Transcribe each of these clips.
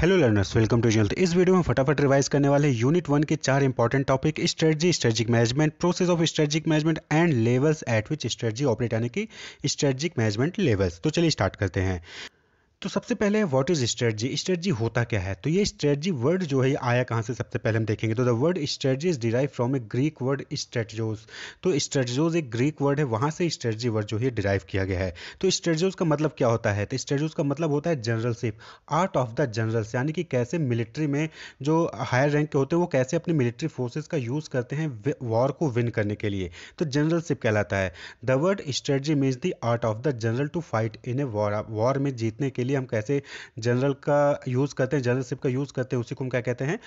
Hello learners welcome to जल्द इस video में फटाफट रिवाइज करने वाले यूनिट वन के चार important topic strategy strategic management process of strategic management and levels at which strategy operate यानी कि स्ट्रेटजिक मैनेजमेंट लेवल्स तो चलिए स्टार्ट करते हैं तो सबसे पहले व्हाट इज स्ट्रेटजी स्ट्रेटजी होता क्या है तो ये स्ट्रेटजी वर्ड जो है आया कहाँ से सबसे पहले हम देखेंगे तो the word strategy is derive from a Greek word strategos तो स्ट्रेटजोज एक ग्रीक वर्ड है वहाँ से स्ट्रेटजी वर्ड जो है डिराइव किया गया है तो स्ट्रेटजोज का मतलब क्या होता है तो स्ट्रेटजोज का मतलब होता है generalship art of the generals यानी कि कैसे मिलिट्री में जो हायर रैंक के होते हैं वो कैसे अपने मिलिट्री फोर्सेज का यूज़ करते हैं वॉर को विन करने के लिए तो जनरलशिप कहलाता है the word strategy means the art of the general to fight in a war war में जीतने के लिए लिए हम कैसे जनरल का यूज़ करते हैं जनरल सिप का यूज़ करते हैं उसी को हम क्या कहते हैं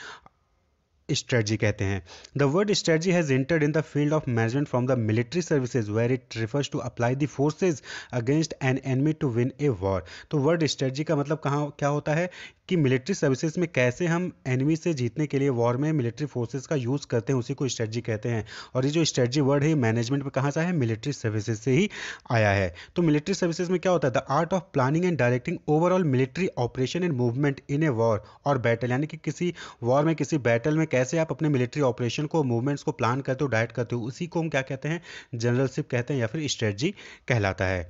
स्ट्रेटजी कहते हैं the word strategy has entered in the field of management from the military services where it refers to apply the forces against an enemy to win a war तो वर्ड स्ट्रेटजी का मतलब कहाँ क्या होता है कि मिलिट्री सर्विसेज में कैसे हम एनिमी से जीतने के लिए वॉर में मिलिट्री फोर्सेज का यूज़ करते हैं उसी को स्ट्रेटजी कहते हैं और ये जो स्ट्रेटजी वर्ड है मैनेजमेंट में कहाँ से है मिलिट्री सर्विसेज से ही आया है तो मिलिट्री सर्विसेज में क्या होता है the art of planning and directing overall military operation and movement in a war और बैटल यानी कि किसी वॉर में किसी बैटल में कैसे कैसे आप अपने मिलिट्री ऑपरेशन को मूवमेंट्स को प्लान करते हो डाइट करते हो उसी को हम क्या कहते हैं जनरलशिप कहते हैं या फिर स्ट्रेटजी कहलाता है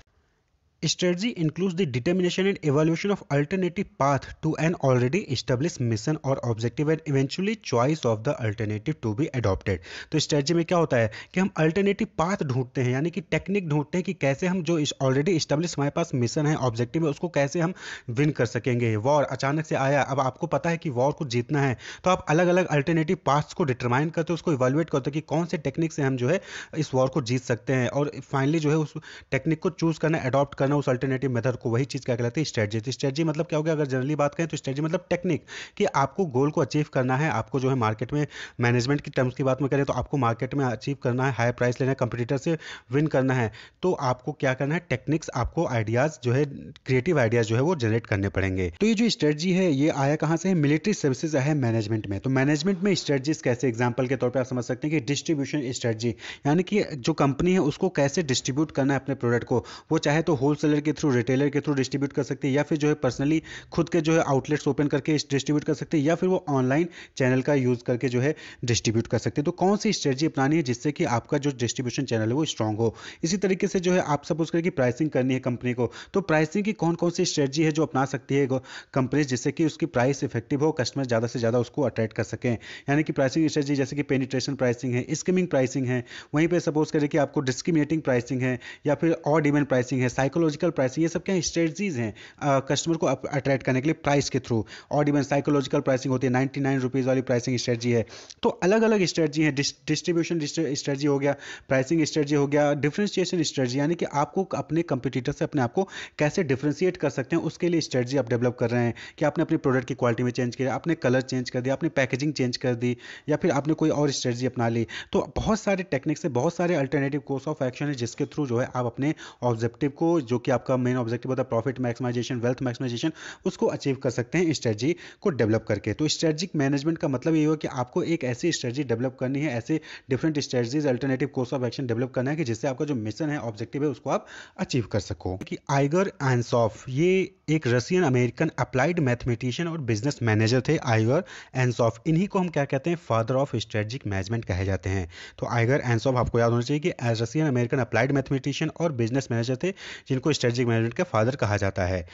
Strategy includes the determination and evaluation of alternative path to an already established mission or objective and eventually choice of the alternative to be adopted. तो स्ट्रेटजी में क्या होता है कि हम अल्टरनेटिव पाथ ढूंढते हैं यानी कि टेक्निक ढूंढते हैं कि कैसे हम जो ऑलरेडी स्टेब्लिश हमारे पास मिशन है ऑब्जेक्टिव है उसको कैसे हम विन कर सकेंगे वॉर अचानक से आया अब आपको पता है कि वॉर को जीतना है तो आप अलग अलग अल्टरनेटिव पाथ्स को डिटरमाइन करते हो उसको इवेलुएट करते हो कि कौन से टेक्निक से हम जो है इस वॉर को जीत सकते हैं और फाइनली जो है उस टेक्निक को चूज़ करना अडॉप्ट करना ना उस अल्टरनेटिव मेथड को वही चीज़ क्या कहलाती हैं स्ट्रेटजी स्ट्रेटजी मतलब क्या हो गया अगर जनरली बात करें तो स्ट्रेटजी मतलब टेक्निक कि आपको गोल को अचीव करना है आपको जो है मार्केट में मैनेजमेंट की टर्म्स की बात में करें तो आपको मार्केट में अचीव करना है हाई प्राइस लेना है कंपिटिटर से विन करना है तो आपको क्या करना है टेक्निक्स आपको आइडियाज़ जो है क्रिएटिव आइडियाज़ जो है वो जनरेट करने पड़ेंगे तो ये जो स्ट्रेटजी है ये आया कहाँ से है मिलिट्री सर्विसेज है मैनेजमेंट में तो मैनेजमेंट में स्ट्रेटजीज कैसे एग्जाम्पल के तौर पर आप समझ सकते हैं कि डिस्ट्रीब्यूशन स्ट्रेटजी यानी कि जो कंपनी है उसको कैसे डिस्ट्रीब्यूट करना है अपने प्रोडक्ट को वो चाहे तो होल होलसेलर के थ्रू रिटेलर के थ्रू डिस्ट्रीब्यूट कर सकते हैं या फिर जो है पर्सनली खुद के जो है आउटलेट्स ओपन करके डिस्ट्रीब्यूट कर सकते हैं या फिर वो ऑनलाइन चैनल का यूज़ करके जो है डिस्ट्रीब्यूट कर सकते हैं तो कौन सी स्ट्रेटजी अपनानी है जिससे कि आपका जो डिस्ट्रीब्यूशन चैनल है वो स्ट्रांग हो इसी तरीके से जो है आप सपोज करें कि प्राइसिंग करनी है कंपनी को तो प्राइसिंग की कौन कौन सी स्ट्रेटजी है जो अपना सकती है कंपनी जिससे कि उसकी प्राइस इफेक्टिव हो कस्टमर ज़्यादा से ज़्यादा उसको अट्रैक्ट कर सकें यानी कि प्राइसिंग स्ट्रेटजी जैसे कि पेनिट्रेशन प्राइसिंग है स्किमिंग प्राइसिंग है वहीं पर सपोज करें कि आपको डिस्क्रिमिनेटिंग प्राइसिंग है या फिर और डिमेंड प्राइसिंग है साइकोलॉजी साइकोलॉजिकल प्राइस ये सब क्या स्ट्रेटजीज हैं कस्टमर को अट्रैक्ट करने के लिए प्राइस के थ्रू और इवन साइकोलॉजिकल प्राइसिंग होती है नाइन्टी नाइन रुपीज़ वाली प्राइसिंग स्ट्रेटजी है तो अलग अलग स्ट्रेटजी है डिस्ट्रीब्यूशन स्ट्रेटजी हो गया प्राइसिंग स्ट्रेटजी हो गया डिफ्रेंशिएशन स्ट्रेटजी यानी कि आपको अपने कंपिटिटर से अपने आप को कैसे डिफ्रेंशिएट कर सकते हैं उसके लिए स्ट्रेटजी आप डेवलप कर रहे हैं कि आपने अपने प्रोडक्ट की क्वालिटी में चेंज किया आपने कलर चेंज कर दिया आपने पैकेजिंग चेंज कर दी या फिर आपने कोई और स्ट्रेटजी अपना ली तो बहुत सारे टेक्निक्स है बहुत सारे अल्टरनेटिव कोर्स ऑफ एक्शन है जिसके थ्रू जो है आप अपने ऑब्जेक्टिव को जो कि आपका मेन ऑब्जेक्टिव होता है प्रॉफिट मैक्सिमाइजेशन वेल्थ मैक्सिमाइजेशन उसको अचीव कर सकते हैं स्ट्रेटजी को डेवलप करके तो स्ट्रेटजिक मैनेजमेंट का मतलब ये हुआ कि आपको एक ऐसी स्ट्रेटजी डेवलप करनी है ऐसे different strategies alternative course of action develop करना है कि जिससे आपका जो मिशन है ऑब्जेक्टिव है उसको आप अचीव कर सको कि आइगर एंसॉफ ये एक रसियन अमेरिकन अप्लाइड मैथमेटिशियन और बिजनेस मैनेजर थे आइगर एंसॉफ इन्हीं को हम क्या कहते हैं फादर ऑफ स्ट्रेटजिक मैनेजमेंट कहे जाते हैं तो आइगर एंसॉफ आपको याद होना चाहिए कि रसियन अमेरिकन अप्लाइड मैथमेटिशियन और बिजनेस मैनेजर थे जिनको स्ट्रेटजिक मैनेजमेंट का फादर कहा जाता है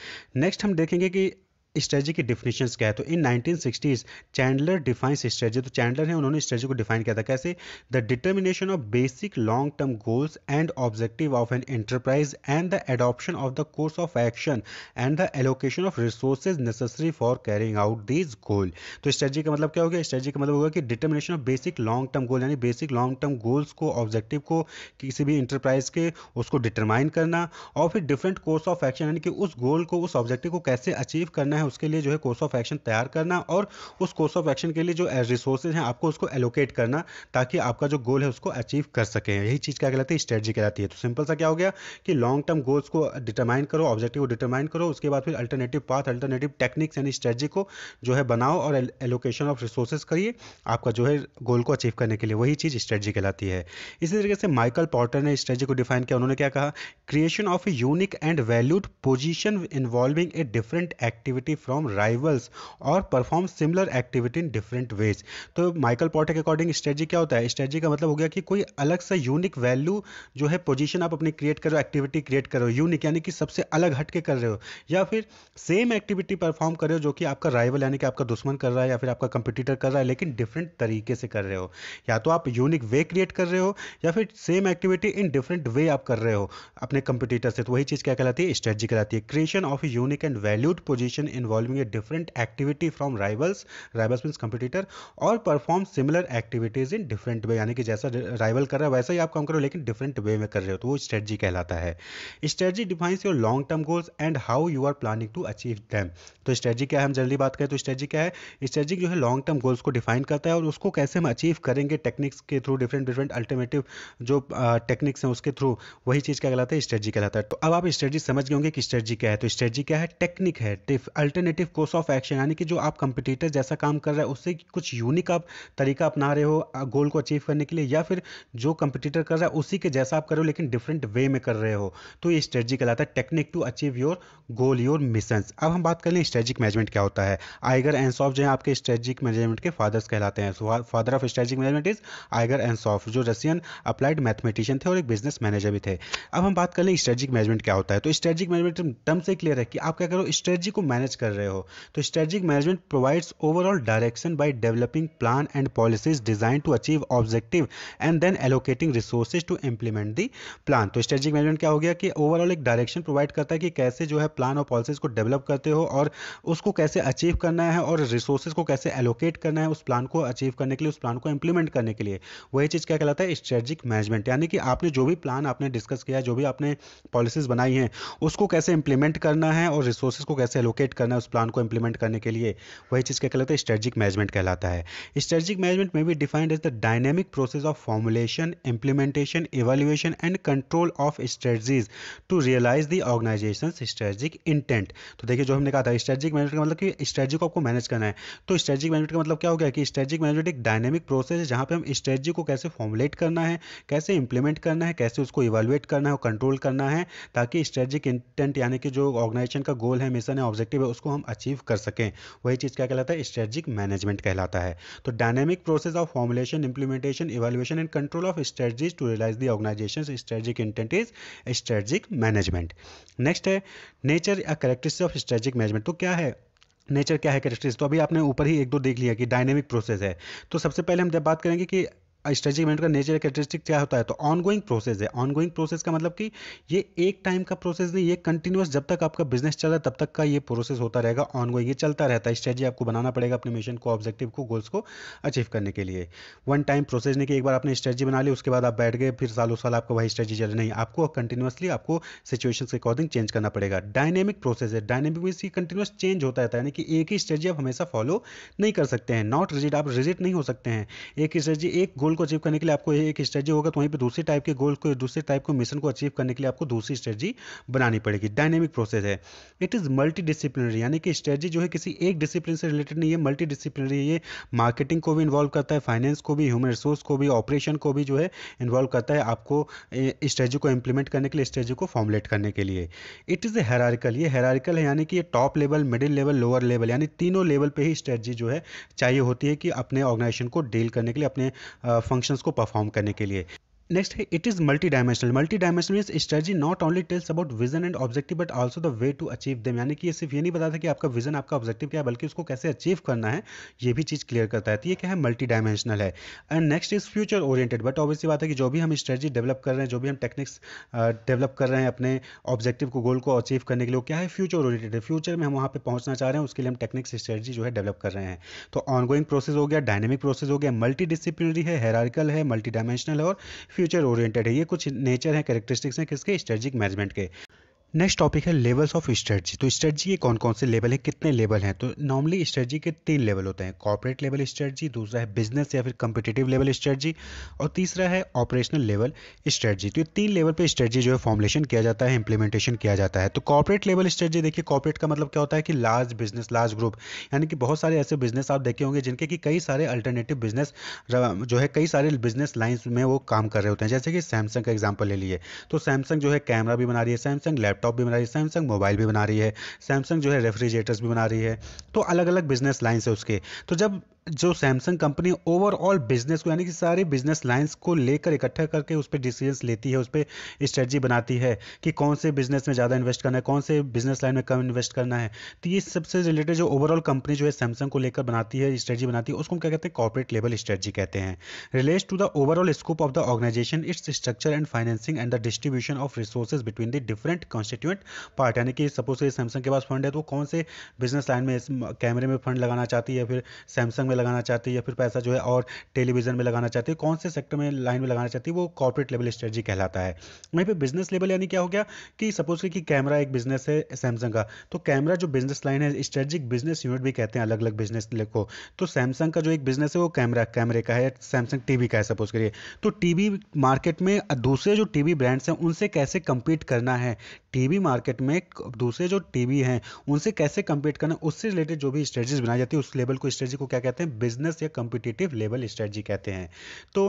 नेक्स्ट हम देखेंगे कि स्ट्रेजी की डिफिनेशन क्या है तो इन 1960s चैंडलर डिफाइंस स्ट्रेजी तो चैंडलर है उन्होंने स्ट्रेजी को डिफाइन किया था कैसे the determination of basic long term goals and objective of an enterprise and the adoption of the course of action and the allocation of resources necessary for carrying out this goal तो strategy का मतलब क्या हो गया स्ट्रेजी का मतलब होगा कि determination of basic long term goal यानी बेसिक लॉन्ग टर्म गोल्स को ऑब्जेक्टिव को किसी भी इंटरप्राइज के उसको डिटरमाइन करना और फिर डिफरेंट कोर्स ऑफ एक्शन यानी कि उस गोल को उस ऑब्जेक्टिव को कैसे अचीव करना है उसके लिए जो है कोर्स ऑफ एक्शन तैयार करना और उस कोर्स ऑफ एक्शन के लिए जो रिसोर्सेज हैं आपको उसको एलोकेट करना ताकि आपका जो गोल है उसको अचीव कर सके यही चीज़ क्या कहलाती है स्ट्रेटजी कहलाती है तो सिंपल सा क्या हो गया कि लॉन्ग टर्म गोल्स को डिटरमाइन करो ऑब्जेक्टिव को डिटरमाइन करो उसके बाद फिर अल्टरनेटिव पाथ अल्टरनेटिव टेक्निक्स यानी स्ट्रेटजी को जो है बनाओ और एलोकेशन ऑफ रिसोर्सेज करिए आपका जो है गोल को अचीव करने के लिए वही चीज़ स्ट्रेटजी कहलाती है इसी तरीके से माइकल पॉटर ने स्ट्रेटजी को डिफाइन किया उन्होंने क्या कहा creation of a unique and valued position involving a different activity activity from rivals और perform similar activity in different ways तो माइकल पॉटर के अकॉर्डिंग स्ट्रेटजी क्या होता है स्ट्रेटजी का मतलब हो गया कि कोई अलग सा यूनिक वैल्यू जो है पोजिशन आप अपनी क्रिएट करो एक्टिविटी क्रिएट करो यूनिक यानी कि सबसे अलग हटके कर रहे हो या फिर सेम एक्टिविटी परफॉर्म कर रहे हो जो कि आपका राइवल यानी कि आपका दुश्मन कर रहा है या फिर आपका कंपिटिटर कर रहा है लेकिन डिफरेंट तरीके से कर रहे हो या तो आप यूनिक वे क्रिएट कर रहे हो या फिर same activity in different way आप कर रहे हो अपने कंपिटिटर से तो वही चीज़ क्या कहलाती है स्ट्रेटजी कहलाती है creation of unique and valued position involving a different activity from rivals rivals means competitor और perform similar activities in different way यानी कि जैसा राइवल कर रहा है वैसा ही आप काम करो लेकिन डिफरेंट वे में कर रहे हो तो वो स्ट्रेटजी कहलाता है strategy defines your long term goals and how you are planning to achieve them तो स्ट्रेटजी क्या है हम जल्दी बात करें तो स्ट्रेटजी क्या है स्ट्रेटजी जो है लॉन्ग टर्म गोल्स को डिफाइन करता है और उसको कैसे हम अचीव करेंगे टेक्निक्स के थ्रू डिफरेंट डिफरेंट अल्टरनेटिव जो टेक्निक्स हैं उसके थ्रू वही चीज़ क्या कहलाता है स्ट्रेटजी कहलाता है तो अब आप स्ट्रेटजी समझ गए होंगे कि स्ट्रेटजी क्या है तो स्ट्रेटजी क्या है टेक्निक है अल्टरनेटिव कोर्स ऑफ एक्शन यानी कि जो आप कंपटीटर जैसा काम कर रहे हैं उससे कुछ यूनिक आप तरीका अपना रहे हो गोल को अचीव करने के लिए या फिर जो कंपिटेटर कर रहा है उसी के जैसा आप कर रहे हो लेकिन डिफरेंट वे में कर रहे हो तो ये स्ट्रेटजी कहलाता है technique to achieve your goal your mission अब हम बात कर लें स्ट्रेटजिक मैनेजमेंट क्या होता है आइगर एंड सॉफ जो है आपके स्ट्रेटजिक मैनेजमेंट के फादर्स कहलाते हैं father of strategic management is Igor Ansoff जो रशियन अप्लाइड मैथमेटिशियन थे और एक बिजनेस मैनेजर भी थे अब हम बात कर लें स्ट्रेटजिक मैनेजमेंट क्या होता है तो स्ट्रेटजिक मैनेजमेंट टर्म से क्लियर है कि आप क्या करो स्ट्रेटजी को मैनेज कर रहे हो तो strategic management provides overall direction by developing plan and policies design to achieve objective and then allocating resources to implement the plan तो स्ट्रेटजिक मैनेजमेंट क्या हो गया कि ओवरऑल एक डायरेक्शन प्रोवाइड करता है कि कैसे जो है प्लान और पॉलिसीज को डेवलप करते हो और उसको कैसे अचीव करना है और रिसोर्सेज को कैसे एलोकेट करना है उस प्लान को अचीव करने के लिए उस प्लान को इंप्लीमेंट करने के लिए वही चीज़ क्या कहलाता है स्ट्रेटजिक मैनेजमेंट यानी कि आपने जो भी प्लान आपने डिस्कस किया जो भी आपने पॉलिसीज बनाई हैं उसको कैसे इंप्लीमेंट करना है और रिसोर्सेज को कैसे एलोकेट करना करना है उस प्लान को इंप्लीमेंट करने के लिए वही चीज़ क्या कहलाता है स्ट्रेटजिक मैनेजमेंट कहलाता है स्ट्रेटजिक मैनेजमेंट में भी defined as the dynamic process of formulation implementation evaluation and control of strategies to realise the organisation strategic intent तो देखिए जो हमने कहा था स्ट्रेटजिक मैनेजमेंट का मतलब कि स्ट्रेटजी को आपको मैनेज करना है तो स्ट्रेटजिक मैनेजमेंट का मतलब क्या हो गया कि स्ट्रेटजिक मैनेजमेंट एक डायनेमिक प्रोसेस है जहाँ पे हम स्ट्रेटजी को कैसे फॉर्मुलेट करना है कैसे इंप्लीमेंट करना है कैसे उसको इवेलुएट करना है और कंट्रोल करना है ताकि स्ट्रेटजिक इंटेंट यानी कि जो ऑर्गेनाइजेशन का गोल है मिशन है ऑब्जेक्टिव है उसको हम अचीव कर सकें वही चीज़ क्या कहलाता है स्ट्रेटजिक मैनेजमेंट कहलाता है तो dynamic process of formulation implementation evaluation and control of strategies to realise the organisation strategic intent is strategic management next है नेचर या करेक्टरिस्टिक ऑफ स्ट्रेटजिक मैनेजमेंट तो क्या है नेचर क्या है करेक्टरिस्टिक तो अभी आपने ऊपर ही एक दो देख लिया कि डायनेमिक प्रोसेस है तो सबसे पहले हम जब बात करेंगे कि स्ट्रेचिंग इवेंट का नेचर कैरेक्टरिस्टिक क्या होता है तो ऑनगोइंग प्रोसेस है ऑनगोइंग प्रोसेस का मतलब कि ये एक टाइम का प्रोसेस नहीं ये कंटिन्यूस जब तक आपका बिजनेस चल रहा है तब तक का ये प्रोसेस होता रहेगा ऑनगोइंग ये चलता रहता है स्ट्रेटजी आपको बनाना पड़ेगा अपने मिशन को ऑब्जेक्टिव को गोल्स को अचीव करने के लिए वन टाइम प्रोसेस नहीं कि एक बार आपने स्ट्रेटजी बना ली उसके बाद आप बैठ गए फिर सालों साल आपको वही स्ट्रेटजी चल नहीं आपको कंटिन्यूसली आपको सिचुएशन के अकॉर्डिंग चेंज करना पड़ेगा डायनेमिक प्रोसेस है डायनेमिक मीन ये कंटिन्यूस चेंज होता रहता है यानी कि एक ही स्ट्रेटजी आप हमेशा फॉलो नहीं कर सकते हैं नॉट रिजिट आप रिजिट नहीं हो सकते हैं एक स्ट्रेटजी एक गोल को अचीव करने के लिए आपको एक स्ट्रेटजी होगा तो वहीं पर दूसरे टाइप के गोल को दूसरे टाइप को मिशन को अचीव करने के लिए आपको दूसरी स्ट्रेटजी बनानी पड़ेगी डायनेमिक प्रोसेस है इट इज़ मल्टी डिसिप्लिनरी यानी कि स्ट्रेटजी जो है किसी एक डिसिप्लिन से रिलेटेड नहीं है मल्टी डिसिप्लिनरी ये मार्केटिंग को भी इन्वॉल्व करता है फाइनेंस को भी ह्यूमन रिसोर्स को भी ऑपरेशन को भी जो है इन्वॉल्व करता है आपको स्ट्रेटजी को इंप्लीमेंट करने के लिए स्ट्रेटजी को फॉर्मुलेट करने के लिए इट इज़ ए हेरारिकल ये हेरारिकल है यानी कि ये top level middle level lower level यानी तीनों लेवल पे ही स्ट्रेटजी जो है चाहिए होती है कि अपने ऑर्गेनाइजेशन को डील करने के लिए अपने फंक्शंस को परफॉर्म करने के लिए नेक्स्ट है it is multi dimensional multi dimensional mean strategy not only tells about vision and objective but also the way to achieve them यानी कि ये सिर्फ ये नहीं बताता कि आपका विजन आपका ऑब्जेक्टिव क्या है बल्कि उसको कैसे अचीव करना है ये भी चीज़ क्लियर करता है तो ये क्या है मल्टी डायमेंशनल है and next is future oriented but obviously बात है कि जो भी हम स्ट्रेटजी डेवलप कर रहे हैं जो भी हम टेक्निक्स डेवलप कर रहे हैं अपने ऑब्जेक्टिव को गोल को अचीव करने के लिए क्या है फ्यूचर ओरिएंटेड है फ्यूचर में हम वहाँ पर पहुंचना चाह रहे हैं उसके लिए हम टेक्निक्स स्ट्रेटजी जो है डेवलप कर रहे हैं तो ऑनगोइंग प्रोसेस हो गया डायनेमिक प्रोसेस हो गया मल्टी डिसिप्लिनरी है हेरारिकल है मल्टी डायमेंशनल है और फ्यूचर ओरिएंटेड है ये कुछ नेचर है कैरेक्टरिस्टिक्स हैं किसके स्ट्रेटजिक मैनेजमेंट के नेक्स्ट टॉपिक है लेवल्स ऑफ स्ट्रेटजी तो स्ट्रेटजी के कौन कौन से लेवल हैं कितने लेवल हैं तो नॉर्मली स्ट्रेटजी के तीन लेवल होते हैं कॉर्पोरेट लेवल स्ट्रेटजी दूसरा है बिजनेस या फिर कम्पिटेटिव लेवल स्ट्रेटजी और तीसरा है ऑपरेशनल लेवल स्ट्रेटजी तो ये तीन लेवल पर स्ट्रेटजी जो है फॉर्मुलेशन किया जाता है इंप्लीमेंटेशन किया जाता है तो कॉर्पोरेट लेवल स्ट्रेटजी देखिए कॉर्पोरेट का मतलब क्या होता है कि लार्ज बिजनेस लार्ज ग्रुप यानी कि बहुत सारे ऐसे बिजनेस आप देखे होंगे जिनके कि कई सारे अल्टरनेटिव बिजनेस जो है कई सारे बिजनेस लाइन्स में वो काम कर रहे होते हैं जैसे कि सैमसंग का एग्जाम्पल ले लिए तो सैमसंग जो है कैमरा भी बना रही है सैमसंग लैप लैपटॉप भी बना रही है सैमसंग मोबाइल भी बना रही है सैमसंग जो है रेफ्रिजरेटर्स भी बना रही है तो अलग अलग बिजनेस लाइन्स है उसके तो जब जो सैमसंग कंपनी ओवरऑल बिजनेस को यानी कि सारे बिजनेस लाइन्स को लेकर इकट्ठा करके उस पर डिसीजन लेती है उस पर स्ट्रेटजी बनाती है कि कौन से बिजनेस में ज़्यादा इन्वेस्ट करना है कौन से बिजनेस लाइन में कम इन्वेस्ट करना है तो ये सबसे रिलेटेड जो ओवरऑल कंपनी जो है सैमसंग को लेकर बनाती है स्ट्रेटजी बनाती है उसको हम क्या कहते हैं कॉर्पोरेट लेवल स्ट्रेटजी कहते हैं relate to the overall scope of the organisation its structure and financing and the distribution of resources between the different constituent part यानी कि सपोज सैमसंग के पास फंड है तो कौन से बिजनेस लाइन में कैमरे में फंड लगाना चाहती है फिर सैमसंग में लगाना चाहती है या फिर पैसा जो है और टेलीविजन में लगाना चाहती है कौन से सेक्टर में लाइन में लगाना चाहती है वो कॉर्पोरेट लेवल स्ट्रेटजी कहलाता है वहीं पर बिजनेस लेवल यानी क्या हो गया कि सपोज कि कैमरा एक बिजनेस है सैमसंग का तो कैमरा जो बिजनेस लाइन है स्ट्रेटजिक बिजनेस यूनिट भी कहते हैं अलग अलग बिजनेस को तो सैमसंग का जो एक बिजनेस है वो कैमरा कैमरे का है सैमसंग टीवी का है सपोज करिए तो टीवी मार्केट में दूसरे जो टीवी ब्रांड्स हैं उनसे कैसे कंपीट करना है टीवी मार्केट में दूसरे जो टीवी हैं उनसे कैसे कंपीट करना उससे रिलेटेड जो भी स्ट्रेटजीज बनाई जाती है उस लेवल को स्ट्रेटजी को क्या कहते हैं बिजनेस या कंपिटेटिव लेवल स्ट्रेटजी कहते हैं तो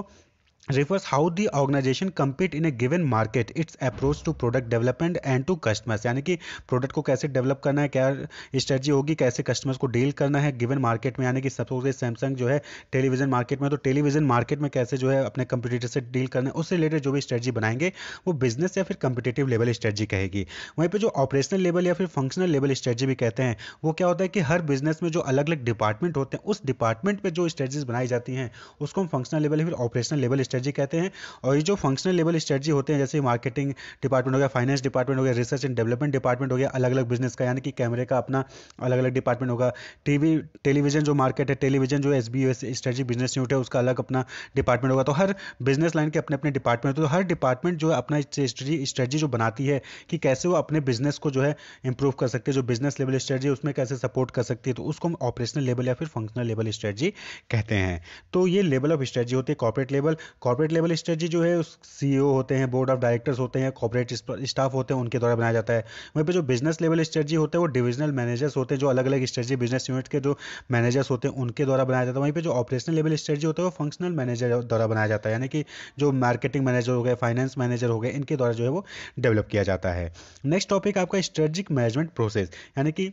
refers how the organisation compete in a given market its approach to product development and to customers यानी कि प्रोडक्ट को कैसे डेवलप करना है क्या स्ट्रेटी होगी कैसे कस्टमर्स को डील करना है गिवन मार्केट में यानी कि सबसे सपोज सैमसंग जो है टेलीविजन मार्केट में तो टेलीविजन मार्केट में कैसे जो है अपने कंपिटेटर से डील करना है उससे रिलेटेड जो भी स्ट्रेटी बनाएंगे वो बिजनेस या फिर कंपिटेटिव लेवल स्ट्रेटजी कहेगी वहीं पर जो ऑपरेशनल लेवल या फिर फंक्शनल लेवल स्ट्रेटजी भी कहते हैं वो क्या होता है कि हर बिजनेस में जो अलग अलग डिपार्टमेंट होते हैं उस डिपार्टमेंट पर जो स्ट्रेटजीज बनाई जाती हैं उसको हम फंक्शनल लेवल या फिर ऑपरेशनल लेवल स्ट्रेटजी कहते हैं और ये जो फंक्शनल लेवल स्ट्रेटजी होते हैं जैसे मार्केटिंग डिपार्टमेंट हो गया फाइनेंस डिपार्टमेंट हो गया रिसर्च एंड डेवलपमेंट डिपार्टमेंट हो गया अलग अलग बिजनेस का यानी कि कैमरे का अपना अलग अलग डिपार्टमेंट होगा टीवी टेलीविजन जो मार्केट है टेलीविजन जो S B S strategy business unit है उसका अलग अपना डिपार्टमेंट होगा तो हर बिजनेस लाइन के अपने अपने डिपार्टमेंट होते तो हर डिपार्टमेंट जो अपना स्ट्रेटजी स्ट्रेटजी जो बनाती है कि कैसे वो अपने बिजनेस को जो है इंप्रूव कर सकती है जो बिजनेस लेवल स्ट्रेटजी उसमें कैसे सपोर्ट कर सकती है तो उसको हम ऑपरेशनल लेवल या फिर फंक्शनल लेवल स्ट्रेटजी कहते हैं तो ये लेवल ऑफ स्ट्रेटजी होती है corporate level corporate level strategy जो है उस सी e होते हैं बोर्ड ऑफ डायरेक्टर्स होते हैं कॉर्पोरेट स्टाफ होते हैं उनके द्वारा बनाया जाता है वहीं पर जो बिजनेस लेवल स्ट्रेटजी होते हैं वो डिविजनल मैनेजर्स होते हैं जो अलग अलग स्ट्रेटजी बिजनेस यूनिट के जो मैनेजर्स होते हैं उनके द्वारा बनाया जाता है वहीं पर जो ऑपरेशनल लेवल स्ट्रेटजी होता है वो फंक्शनल मैनेजर द्वारा बनाया जाता है यानी कि जो मार्केटिंग मैनेजर हो गए फाइनेंस मैनेजर हो गए इनके द्वारा जो है वो डेवलप किया जाता है नेक्स्ट टॉपिक आपका स्ट्रेटजिक मैनेजमेंट प्रोसेस यानी कि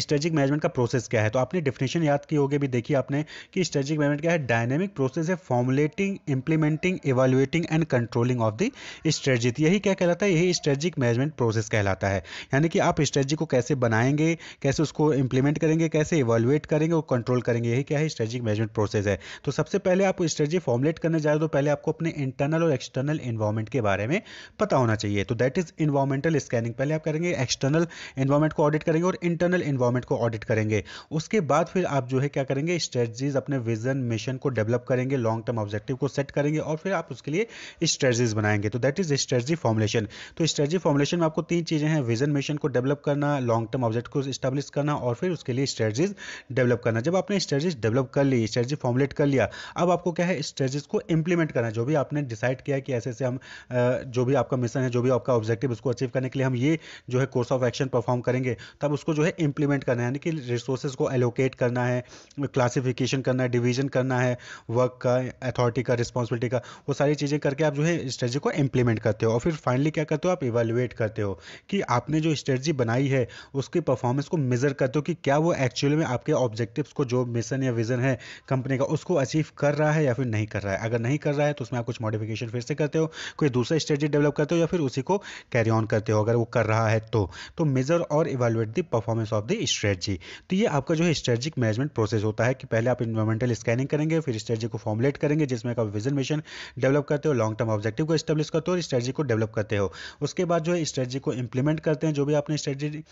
स्ट्रेटिक मैनेजमेंट का प्रोसेस क्या है तो आपने डेफिनेशन याद की होगी भी देखी आपने कि स्ट्रेटिक मैनेजमेंट क्या है डायनेमिक प्रोसेस है formulating implementing evaluating and controlling of the strategy यही क्या कहलाता है यही स्ट्रेटिक मैनेजमेंट प्रोसेस कहलाता है यानी कि आप स्ट्रेटजी को कैसे बनाएंगे कैसे उसको इंप्लीमेंट करेंगे कैसे इवेल्युएट करेंगे और कंट्रोल करेंगे यही क्या है स्ट्रेटिक मैनेजमेंट प्रोसेस है तो सबसे पहले आप स्ट्रेटजी फॉर्मुलेट करने जाए तो पहले आपको अपने इंटरनल और एक्सटर्नल इन्वायरमेंट के बारे में पता होना चाहिए तो दैट इज इन्वायरमेंटल स्कैनिंग पहले आप करेंगे एक्सटर्नल इन्वायरमेंट को ऑडिट करेंगे और इंटरनल इन्वायरमेंट को ऑडिट करेंगे उसके बाद फिर आप जो है क्या करेंगे स्ट्रेटजीज अपने विजन मिशन को डेवलप करेंगे लॉन्ग टर्म ऑब्जेक्टिव को सेट करेंगे और फिर आप उसके लिए स्ट्रेटजीज बनाएंगे तो दैट इज स्ट्रेटजी फॉर्मुलेशन तो स्ट्रेटजी फॉर्मुलेशन में आपको तीन चीज़ें हैं विजन मिशन को डेवलप करना लॉन्ग टर्म ऑब्जेक्ट को स्टेब्लिश करना और फिर उसके लिए स्ट्रेटजीज डेवलप करना जब आपने स्ट्रेटजीज डेवलप कर ली स्ट्रेटजी फॉर्मुलेट कर लिया अब आपको क्या है स्ट्रेटजीज को इंप्लीमेंट करना जो भी आपने डिसाइड किया कि ऐसे ऐसे हम जो भी आपका मिशन है जो भी आपका ऑब्जेक्टिव उसको अचीव करने के लिए हम ये जो है कोर्स ऑफ एक्शन परफॉर्म करेंगे तब उसको जो है इंप्लीमेंट इंप्लीमेंट करना है यानी कि रिसोर्सेज को एलोकेट करना है क्लासिफिकेशन करना है डिवीजन करना है वर्क का अथॉरिटी का रिस्पॉन्सिबिलिटी का वो सारी चीज़ें करके आप जो है स्ट्रेटजी को इम्प्लीमेंट करते हो और फिर फाइनली क्या करते हो आप इवेलुएट करते हो कि आपने जो स्ट्रेटजी बनाई है उसकी परफॉर्मेंस को मेज़र करते हो कि क्या वो एक्चुअली में आपके ऑब्जेक्टिव्स को जो मिशन या विजन है कंपनी का उसको अचीव कर रहा है या फिर नहीं कर रहा है अगर नहीं कर रहा है तो उसमें आप कुछ मॉडिफिकेशन फिर से करते हो कोई दूसरा स्ट्रेटजी डेवलप करते हो या फिर उसी को कैरी ऑन करते हो अगर वो कर रहा है तो, तो मेज़र और evaluate the performance of the है स्ट्रेटजी तो ये आपका जो है स्ट्रेटजिक मैनेजमेंट प्रोसेस होता है कि पहले आप इन्वायरमेंटल स्कैनिंग करेंगे फिर स्ट्रेटजी को फॉर्मुलेट करेंगे जिसमें आप विजन मिशन डेवलप करते हो लॉन्ग टर्म ऑब्जेक्टिव को स्टेब्लिश करते हो और स्ट्रेटजी को डेवलप करते हो उसके बाद जो है स्ट्रेटजी को इंप्लीमेंट करते हैं जो भी आपने स्ट्रेटजी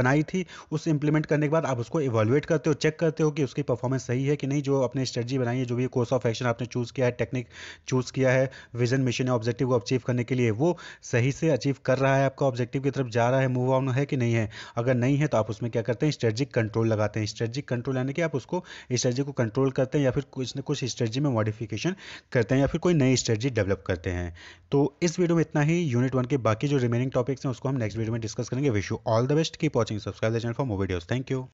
बनाई थी उस इंप्लीमेंट करने के बाद आप उसको इवॉल्यूएट करते हो चेक करते हो कि उसकी परफॉर्मेंस सही है कि नहीं जो अपने स्ट्रेटजी बनाई है जो भी कोर्स ऑफ एक्शन आपने चूज़ किया है टेक्निक चूज़ किया है विजन मिशन या ऑब्जेक्टिव को अचीव करने के लिए वो सही से अचीव कर रहा है आपका ऑब्जेक्टिव की तरफ जा रहा है मूव ऑन है कि नहीं है अगर नहीं है तो आप उसमें क्या कर करते हैं स्ट्रेटजिक कंट्रोल लगाते हैं स्ट्रेटजिक कंट्रोल यानी कि आप उसको स्ट्रेटजी को कंट्रोल करते हैं या फिर कुछ ना कुछ स्ट्रेटजी में मॉडिफिकेशन करते हैं या फिर कोई नई स्ट्रेटजी डेवलप करते हैं तो इस वीडियो में इतना ही यूनिट वन के बाकी जो रिमेनिंग टॉपिक्स हैं उसको हम नेक्स्ट वीडियो में डिस्कस करेंगे wish you all the best keep watching subscribe the channel for more videos thank you